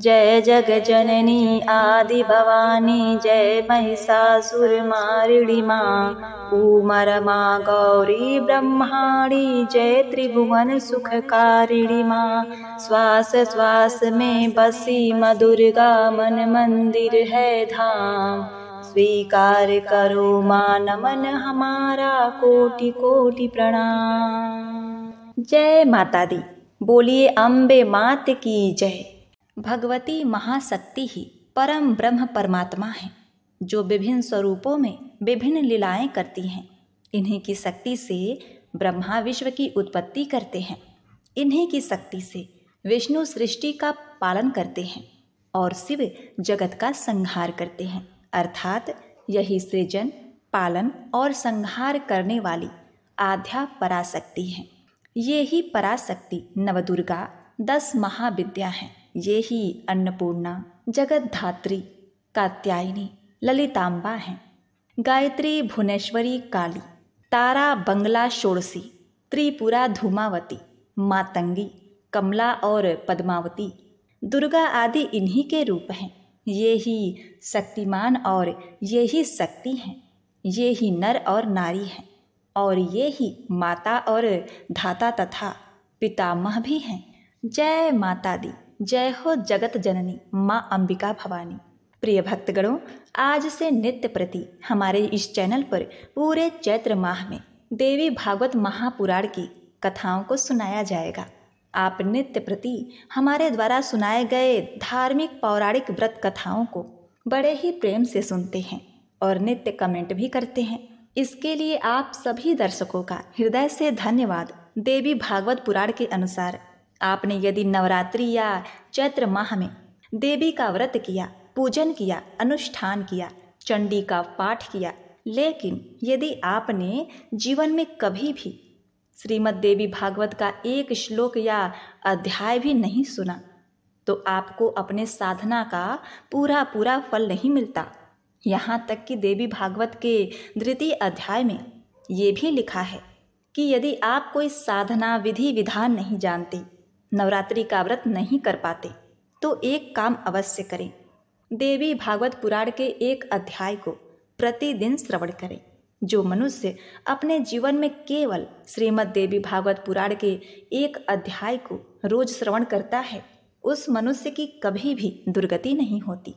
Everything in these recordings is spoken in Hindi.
जय जग जननी आदि भवानी जय मारिणी माँ उमर माँ गौरी ब्रह्माणी जय त्रिभुवन सुखकारिणी माँ श्वास श्वास में बसी मदुर्गा मन मंदिर है धाम स्वीकार करो माँ नमन हमारा कोटि कोटि प्रणाम जय माता दी बोलिए अम्बे मात की जय भगवती महाशक्ति ही परम ब्रह्म परमात्मा हैं जो विभिन्न स्वरूपों में विभिन्न लीलाएं करती हैं इन्हीं की शक्ति से ब्रह्मा विश्व की उत्पत्ति करते हैं इन्हीं की शक्ति से विष्णु सृष्टि का पालन करते हैं और शिव जगत का संहार करते हैं अर्थात यही सृजन पालन और संहार करने वाली आध्या पराशक्ति है ये ही पराशक्ति नवदुर्गा दस महाविद्या हैं ये ही अन्नपूर्णा जगत धात्री कात्यायनी ललितांबा हैं गायत्री भुवनेश्वरी काली तारा बंगला षोड़सी त्रिपुरा धूमावती मातंगी कमला और पद्मावती दुर्गा आदि इन्हीं के रूप हैं ये ही शक्तिमान और ये ही शक्ति हैं ये ही नर और नारी हैं और ये ही माता और धाता तथा पितामह भी हैं जय माता दी जय हो जगत जननी माँ अंबिका भवानी प्रिय भक्तगणों आज से नित्य प्रति हमारे इस चैनल पर पूरे चैत्र माह में देवी भागवत महापुराण की कथाओं को सुनाया जाएगा आप नित्य प्रति हमारे द्वारा सुनाए गए धार्मिक पौराणिक व्रत कथाओं को बड़े ही प्रेम से सुनते हैं और नित्य कमेंट भी करते हैं इसके लिए आप सभी दर्शकों का हृदय से धन्यवाद देवी भागवत पुराण के अनुसार आपने यदि नवरात्रि या चैत्र माह में देवी का व्रत किया पूजन किया अनुष्ठान किया चंडी का पाठ किया लेकिन यदि आपने जीवन में कभी भी श्रीमद देवी भागवत का एक श्लोक या अध्याय भी नहीं सुना तो आपको अपने साधना का पूरा पूरा फल नहीं मिलता यहाँ तक कि देवी भागवत के द्वितीय अध्याय में ये भी लिखा है कि यदि आप कोई साधना विधि विधान नहीं जानती नवरात्रि का व्रत नहीं कर पाते तो एक काम अवश्य करें देवी भागवत पुराण के एक अध्याय को प्रतिदिन श्रवण करें जो मनुष्य अपने जीवन में केवल श्रीमद देवी भागवत पुराण के एक अध्याय को रोज श्रवण करता है उस मनुष्य की कभी भी दुर्गति नहीं होती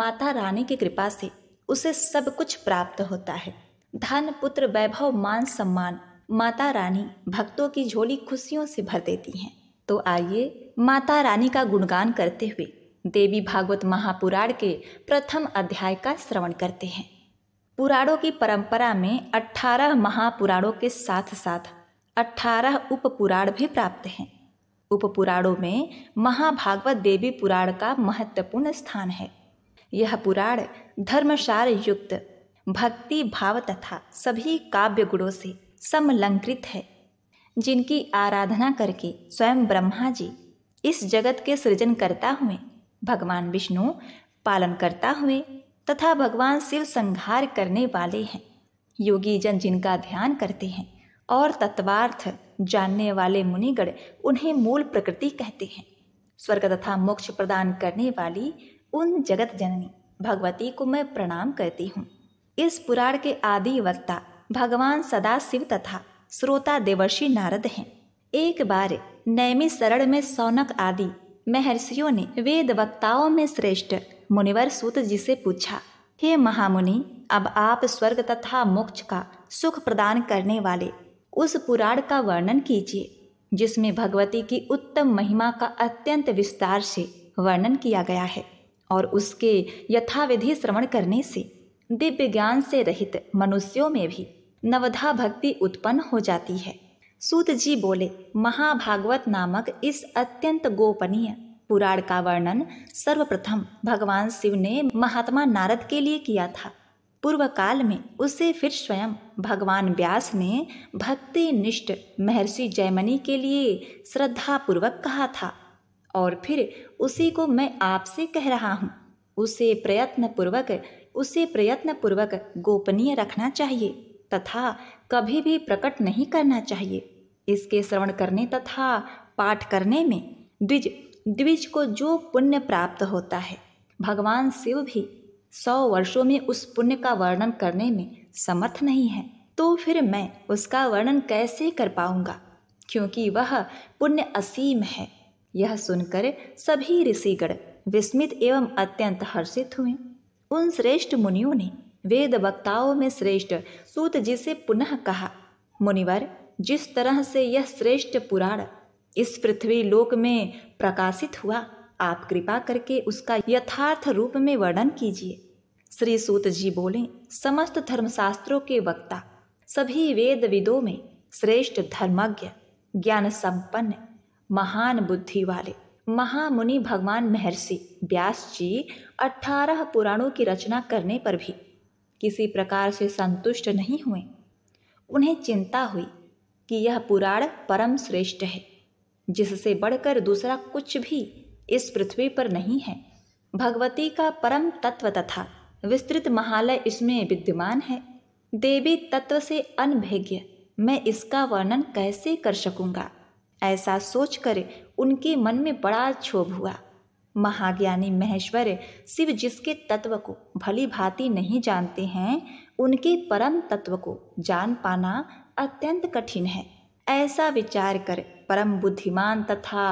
माता रानी की कृपा से उसे सब कुछ प्राप्त होता है धन पुत्र वैभव मान सम्मान माता रानी भक्तों की झोली खुशियों से भर देती हैं तो आइए माता रानी का गुणगान करते हुए देवी भागवत महापुराण के प्रथम अध्याय का श्रवण करते हैं पुराणों की परंपरा में 18 महापुराणों के साथ साथ 18 उपपुराण भी प्राप्त हैं उपपुराणों में महाभागवत देवी पुराण का महत्वपूर्ण स्थान है यह पुराण धर्मसार युक्त भक्ति भाव तथा सभी काव्य गुणों से समलंकृत है जिनकी आराधना करके स्वयं ब्रह्मा जी इस जगत के सृजन करता हुए भगवान विष्णु पालन करता हुए तथा भगवान शिव संहार करने वाले हैं योगी जन जिनका ध्यान करते हैं और तत्वार्थ जानने वाले मुनिगण उन्हें मूल प्रकृति कहते हैं स्वर्ग तथा मोक्ष प्रदान करने वाली उन जगत जननी भगवती को मैं प्रणाम करती हूँ इस पुराण के आदि वक्ता भगवान सदा शिव तथा श्रोता देवर्षि नारद हैं एक बार नैमी शरण में सौनक आदि महर्षियों ने वेद वक्ताओं में श्रेष्ठ मुनिवर सूत जी से पूछा हे महामुनि अब आप स्वर्ग तथा मोक्ष का सुख प्रदान करने वाले उस पुराण का वर्णन कीजिए जिसमें भगवती की उत्तम महिमा का अत्यंत विस्तार से वर्णन किया गया है और उसके यथाविधि श्रवण करने से दिव्य ज्ञान से रहित मनुष्यों में भी नवधा भक्ति उत्पन्न हो जाती है सूत जी बोले महाभागवत नामक इस अत्यंत गोपनीय पुराण का वर्णन सर्वप्रथम भगवान शिव ने महात्मा नारद के लिए किया था पूर्व काल में उसे फिर स्वयं भगवान व्यास ने भक्ति निष्ठ महर्षि जयमणि के लिए श्रद्धापूर्वक कहा था और फिर उसी को मैं आपसे कह रहा हूँ उसे प्रयत्न पूर्वक उसे प्रयत्न पूर्वक गोपनीय रखना चाहिए तथा कभी भी प्रकट नहीं करना चाहिए इसके श्रवण करने तथा पाठ करने में द्विज द्विज को जो पुण्य प्राप्त होता है भगवान शिव भी सौ वर्षों में उस पुण्य का वर्णन करने में समर्थ नहीं है तो फिर मैं उसका वर्णन कैसे कर पाऊंगा क्योंकि वह पुण्य असीम है यह सुनकर सभी ऋषिगण विस्मित एवं अत्यंत हर्षित हुए उन श्रेष्ठ मुनियों ने वेद वक्ताओं में श्रेष्ठ सूत जी से पुनः कहा मुनिवर जिस तरह से यह श्रेष्ठ पुराण इस पृथ्वी लोक में प्रकाशित हुआ आप कृपा करके उसका यथार्थ रूप में वर्णन कीजिए श्री सूत जी बोले समस्त धर्मशास्त्रों के वक्ता सभी वेद विदों में श्रेष्ठ धर्मज्ञ ज्ञान संपन्न महान बुद्धि वाले महामुनि भगवान महर्षि व्यास जी अठारह पुराणों की रचना करने पर भी किसी प्रकार से संतुष्ट नहीं हुए उन्हें चिंता हुई कि यह पुराण परम श्रेष्ठ है जिससे बढ़कर दूसरा कुछ भी इस पृथ्वी पर नहीं है भगवती का परम तत्व तथा विस्तृत महालय इसमें विद्यमान है देवी तत्व से अनभिज्ञ मैं इसका वर्णन कैसे कर सकूंगा ऐसा सोचकर उनके मन में बड़ा क्षोभ हुआ महाज्ञानी महेश्वर शिव जिसके तत्व को भली भांति नहीं जानते हैं उनके परम तत्व को जान पाना अत्यंत कठिन है ऐसा विचार कर परम बुद्धिमान तथा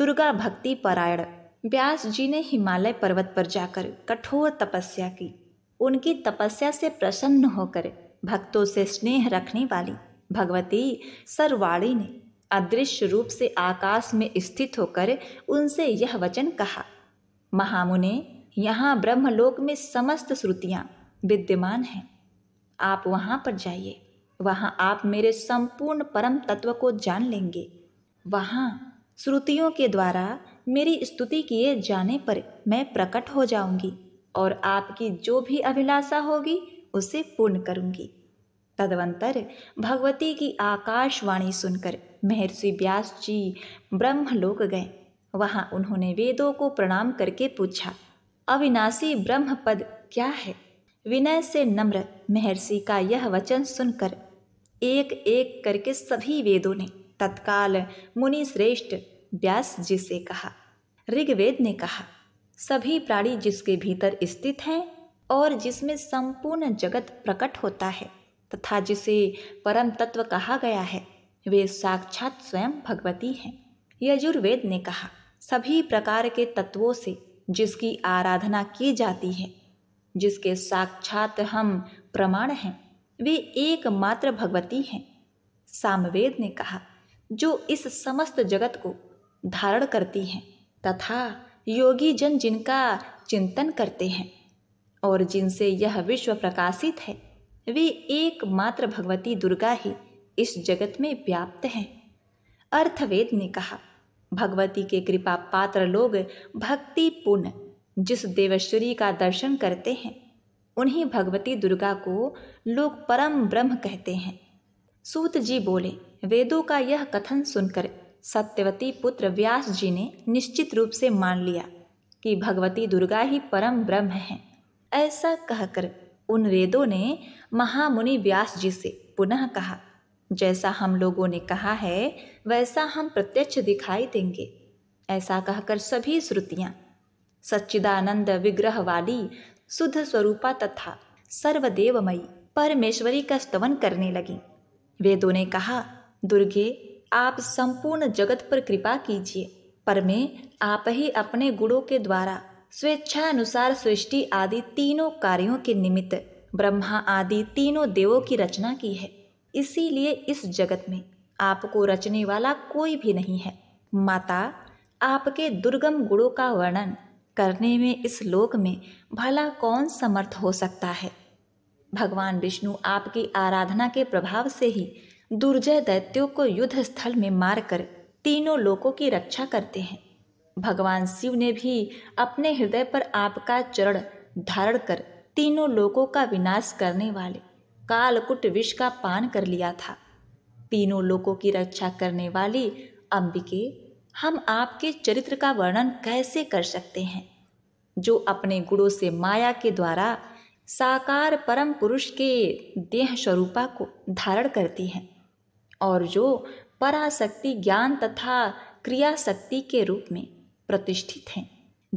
दुर्गा भक्ति परायण व्यास जी ने हिमालय पर्वत पर जाकर कठोर तपस्या की उनकी तपस्या से प्रसन्न होकर भक्तों से स्नेह रखने वाली भगवती सरवाड़ी ने अदृश्य रूप से आकाश में स्थित होकर उनसे यह वचन कहा महामुने यहाँ ब्रह्मलोक में समस्त श्रुतियाँ विद्यमान हैं आप वहाँ पर जाइए वहाँ आप मेरे संपूर्ण परम तत्व को जान लेंगे वहाँ श्रुतियों के द्वारा मेरी स्तुति किए जाने पर मैं प्रकट हो जाऊंगी और आपकी जो भी अभिलाषा होगी उसे पूर्ण करूंगी तदवंतर भगवती की आकाशवाणी सुनकर महर्षि व्यास जी ब्रह्मलोक गए वहाँ उन्होंने वेदों को प्रणाम करके पूछा अविनाशी ब्रह्म पद क्या है विनय से नम्र महर्षि का यह वचन सुनकर एक एक करके सभी वेदों ने तत्काल मुनि श्रेष्ठ व्यास जी से कहा ऋग्वेद ने कहा सभी प्राणी जिसके भीतर स्थित हैं और जिसमें संपूर्ण जगत प्रकट होता है तथा जिसे परम तत्व कहा गया है वे साक्षात स्वयं भगवती हैं यजुर्वेद ने कहा सभी प्रकार के तत्वों से जिसकी आराधना की जाती है जिसके साक्षात हम प्रमाण हैं वे एकमात्र भगवती हैं सामवेद ने कहा जो इस समस्त जगत को धारण करती हैं तथा योगी जन जिनका चिंतन करते हैं और जिनसे यह विश्व प्रकाशित है वे एकमात्र भगवती दुर्गा ही इस जगत में व्याप्त हैं अर्थवेद ने कहा भगवती के कृपा पात्र लोग भक्ति पुण्य जिस देवश्वरी का दर्शन करते हैं उन्हीं भगवती दुर्गा को लोग परम ब्रह्म कहते हैं सूत जी बोले वेदों का यह कथन सुनकर सत्यवती पुत्र व्यास जी ने निश्चित रूप से मान लिया कि भगवती दुर्गा ही परम ब्रह्म हैं ऐसा कहकर उन वेदों ने महामुनि व्यास जी से पुनः कहा जैसा हम लोगों ने कहा है वैसा हम प्रत्यक्ष दिखाई देंगे ऐसा कहकर सभी श्रुतियाँ सच्चिदानंद विग्रह वाली शुद्ध स्वरूपा तथा सर्वदेवमयी परमेश्वरी का स्तवन करने लगी वेदों ने कहा दुर्गे आप संपूर्ण जगत पर कृपा कीजिए पर में आप ही अपने गुणों के द्वारा स्वेच्छानुसार सृष्टि आदि तीनों कार्यों के निमित्त ब्रह्मा आदि तीनों देवों की रचना की है इसीलिए इस जगत में आपको रचने वाला कोई भी नहीं है माता आपके दुर्गम गुणों का वर्णन करने में इस लोक में भला कौन समर्थ हो सकता है भगवान विष्णु आपकी आराधना के प्रभाव से ही दुर्जय दैत्यों को युद्ध स्थल में मारकर तीनों लोकों की रक्षा करते हैं भगवान शिव ने भी अपने हृदय पर आपका चरण धारण कर तीनों लोकों का विनाश करने वाले कालकुट विष का पान कर लिया था तीनों लोगों की रक्षा करने वाली अंबिके हम आपके चरित्र का वर्णन कैसे कर सकते हैं जो अपने गुणों से माया के द्वारा साकार परम पुरुष के देह स्वरूपा को धारण करती हैं और जो पराशक्ति ज्ञान तथा क्रिया शक्ति के रूप में प्रतिष्ठित हैं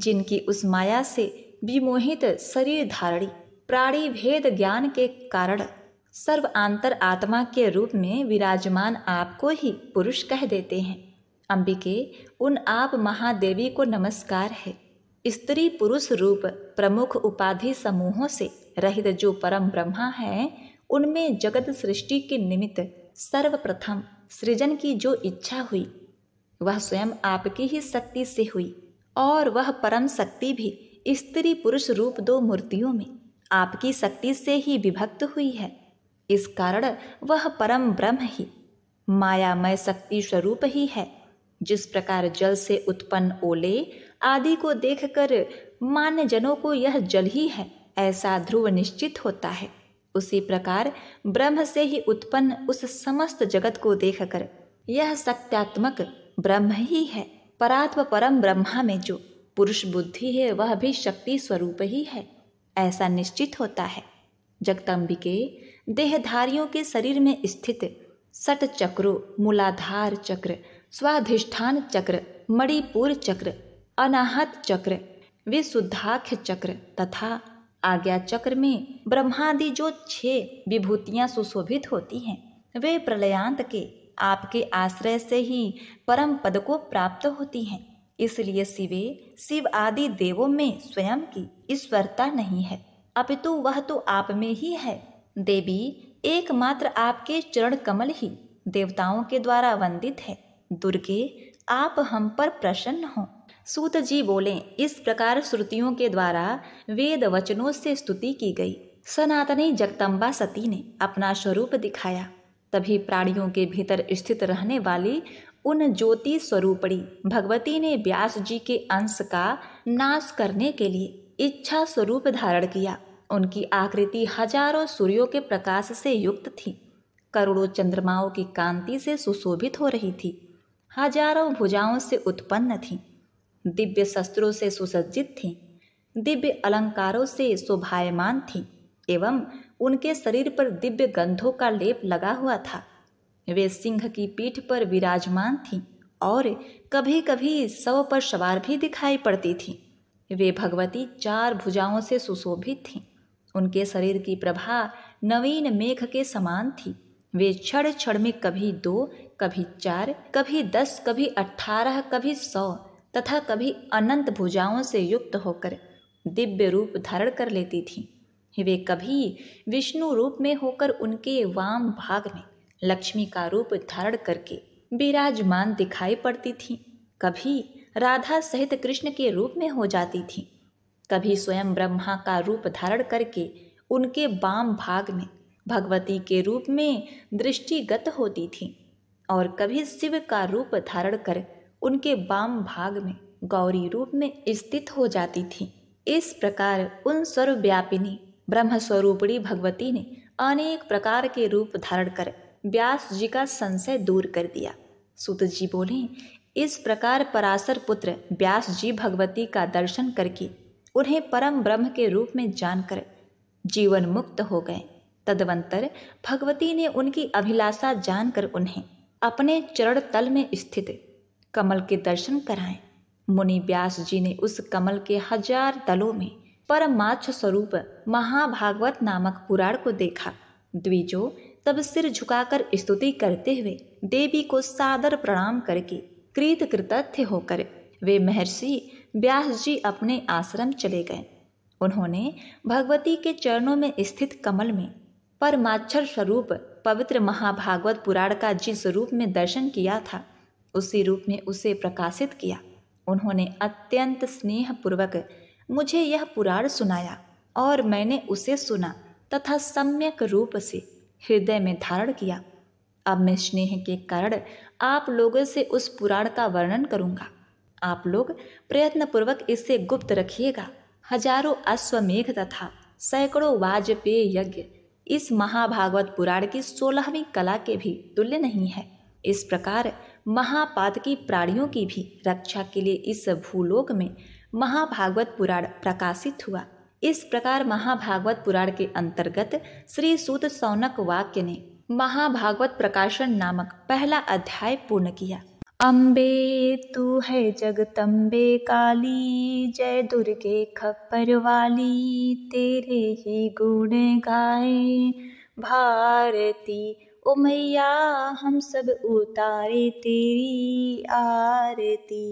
जिनकी उस माया से विमोहित शरीर धारणी प्राणी भेद ज्ञान के कारण सर्व आंतर आत्मा के रूप में विराजमान आपको ही पुरुष कह देते हैं अंबिके उन आप महादेवी को नमस्कार है स्त्री पुरुष रूप प्रमुख उपाधि समूहों से रहित जो परम ब्रह्मा है उनमें जगत सृष्टि के निमित्त सर्वप्रथम सृजन की जो इच्छा हुई वह स्वयं आपकी ही शक्ति से हुई और वह परम शक्ति भी स्त्री पुरुष रूप दो मूर्तियों में आपकी शक्ति से ही विभक्त हुई है इस कारण वह परम ब्रह्म ही मायामय शक्ति स्वरूप ही है जिस प्रकार जल से उत्पन्न ओले आदि को देखकर मान्य जनों को यह जल ही है ऐसा ध्रुव निश्चित होता है उसी प्रकार ब्रह्म से ही उत्पन्न उस समस्त जगत को देखकर यह सत्यात्मक ब्रह्म ही है परात्म परम ब्रह्मा में जो पुरुष बुद्धि है वह भी शक्ति स्वरूप ही है ऐसा निश्चित होता है जगदम्बिके देहधारियों के शरीर में स्थित सट चक्रों मूलाधार चक्र स्वाधिष्ठान चक्र मणिपुर चक्र अनाहत चक्र विशुद्धाख्य चक्र तथा आज्ञा चक्र में ब्रह्मादि जो छह विभूतियां सुशोभित होती हैं वे प्रलयांत के आपके आश्रय से ही परम पद को प्राप्त होती हैं इसलिए शिवे शिव आदि देवों में स्वयं की ईश्वरता नहीं है अपितु वह तो आप में ही है देवी एकमात्र आपके चरण कमल ही देवताओं के द्वारा वंदित है दुर्गे आप हम पर प्रसन्न हो सूत जी बोले इस प्रकार श्रुतियों के द्वारा वेद वचनों से स्तुति की गई सनातनी जगदम्बा सती ने अपना स्वरूप दिखाया तभी प्राणियों के भीतर स्थित रहने वाली उन ज्योति स्वरूपणी भगवती ने व्यास जी के अंश का नाश करने के लिए इच्छा स्वरूप धारण किया उनकी आकृति हजारों सूर्यों के प्रकाश से युक्त थी करोड़ों चंद्रमाओं की कांति से सुशोभित हो रही थी हजारों भुजाओं से उत्पन्न थी दिव्य शस्त्रों से सुसज्जित थी दिव्य अलंकारों से शोभायमान थी एवं उनके शरीर पर दिव्य गंधों का लेप लगा हुआ था वे सिंह की पीठ पर विराजमान थीं और कभी कभी शव पर सवार भी दिखाई पड़ती थी वे भगवती चार भुजाओं से सुशोभित थीं उनके शरीर की प्रभा नवीन मेघ के समान थी वे क्षण क्षण में कभी दो कभी चार कभी दस कभी अठारह कभी सौ तथा कभी अनंत भुजाओं से युक्त होकर दिव्य रूप धारण कर लेती थी वे कभी विष्णु रूप में होकर उनके वाम भाग में लक्ष्मी का रूप धारण करके विराजमान दिखाई पड़ती थी कभी राधा सहित कृष्ण के रूप में हो जाती थीं कभी स्वयं ब्रह्मा का रूप धारण करके उनके बाम भाग में भगवती के रूप में दृष्टिगत होती थी और कभी शिव का रूप धारण कर उनके बाम भाग में गौरी रूप में स्थित हो जाती थीं इस प्रकार उन सर्वव्यापिनी ब्रह्मस्वरूपणी भगवती ने अनेक प्रकार के रूप धारण कर व्यास जी का संशय दूर कर दिया सुत जी बोले इस प्रकार पराशर पुत्र व्यास जी भगवती का दर्शन करके उन्हें परम ब्रह्म के रूप में जानकर जीवन मुक्त हो गए तदवंतर भगवती ने उनकी अभिलाषा जानकर उन्हें अपने चरण तल में स्थित कमल के दर्शन कराए मुनि व्यास जी ने उस कमल के हजार तलों में परमाच्छ स्वरूप महाभागवत नामक पुराण को देखा द्विजो तब सिर झुकाकर स्तुति करते हुए देवी को सादर प्रणाम करके कृत कृतज्ञ होकर वे महर्षि व्यास जी अपने आश्रम चले गए उन्होंने भगवती के चरणों में स्थित कमल में परमाक्षर स्वरूप पवित्र महाभागवत पुराण का जिस रूप में दर्शन किया था उसी रूप में उसे प्रकाशित किया उन्होंने अत्यंत स्नेहपूर्वक मुझे यह पुराण सुनाया और मैंने उसे सुना तथा सम्यक रूप से हृदय में धारण किया अब मैं स्नेह के कारण आप लोगों से उस पुराण का वर्णन करूंगा आप लोग प्रयत्नपूर्वक इसे गुप्त रखिएगा हजारों अश्वमेघ तथा सैकड़ों वाजपेय यज्ञ इस महाभागवत पुराण की सोलहवीं कला के भी तुल्य नहीं है इस प्रकार महापात की प्राणियों की भी रक्षा के लिए इस भूलोक में महाभागवत पुराण प्रकाशित हुआ इस प्रकार महाभागवत पुराण के अंतर्गत श्री सूत सौनक वाक्य ने महाभागवत प्रकाशन नामक पहला अध्याय पूर्ण किया अम्बे तू है जगतम्बे काली जय दुर्गे खप्पर वाली तेरे ही गुण गाए भारती ओ मैया हम सब उतारे तेरी आरती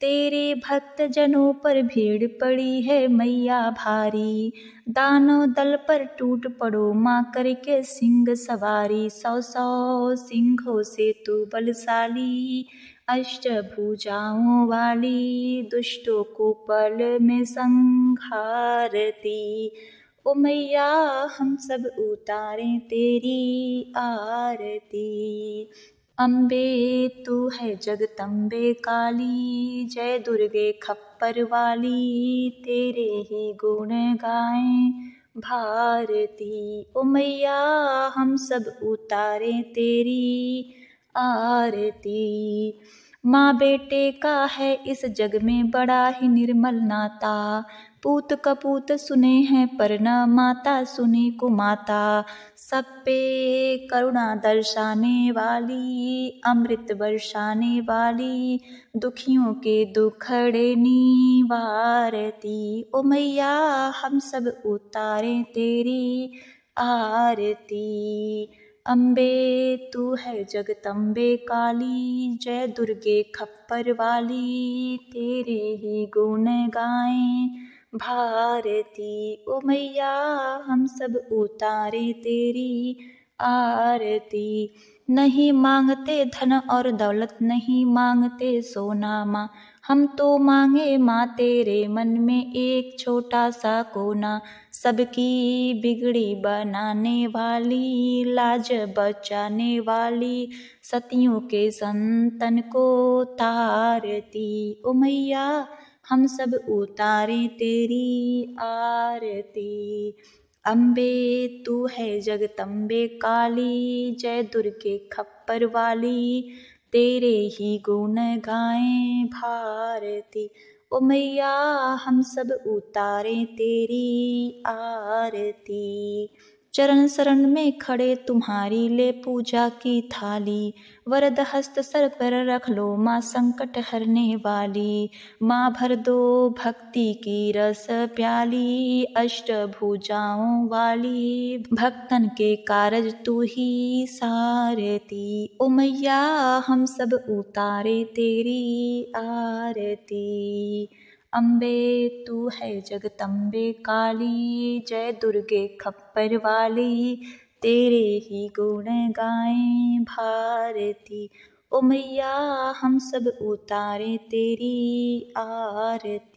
तेरे भक्त जनों पर भीड़ पड़ी है मैया भारी दानो दल पर टूट पड़ो माँ करके सिंह सवारी सौ सौ सिंहों से तू बलशाली अष्टभुजाओं वाली दुष्टों को पल में संहारती ओ मैया हम सब उतारें तेरी आरती अम्बे तू है जगदम्बे काली जय दुर्गे खप्पर वाली तेरे ही गुण गाए भारती ओ मैया हम सब उतारे तेरी आरती माँ बेटे का है इस जग में बड़ा ही निर्मल नाता पूत कपूत सुने हैं पर न माता सुने कुमाता सब पे करुणा दर्शाने वाली अमृत बरसाने वाली दुखियों के दुखड़े वारती ओ मैया हम सब उतारे तेरी आरती अम्बे तू है जगतम्बे काली जय दुर्गे खप्पर वाली तेरे ही गुण गाएं भारती ओ मैया हम सब उतारे तेरी आरती नहीं मांगते धन और दौलत नहीं मांगते सोना माँ हम तो मांगे माँ तेरे मन में एक छोटा सा कोना सबकी बिगड़ी बनाने वाली लाज बचाने वाली सतियों के संतन को तारती ओ मैया हम सब उतारे तेरी आरती अम्बे तू है जगतम्बे काली जय दुर्गे खप्पर वाली तेरे ही गुण गाए भारती ओ मैया हम सब उतारे तेरी आरती चरण शरण में खड़े तुम्हारी ले पूजा की थाली वरद हस्त सर पर रख लो माँ संकट हरने वाली माँ भर दो भक्ति की रस प्याली अष्ट भुजाओं वाली भक्तन के कारज तू ही सारती ओ मैया हम सब उतारे तेरी आरती अम्बे तू है जगतम्बे काली जय दुर्गे खप्पर वाली तेरे ही गुण गाएं भारती ओ मैया हम सब उतारे तेरी आरती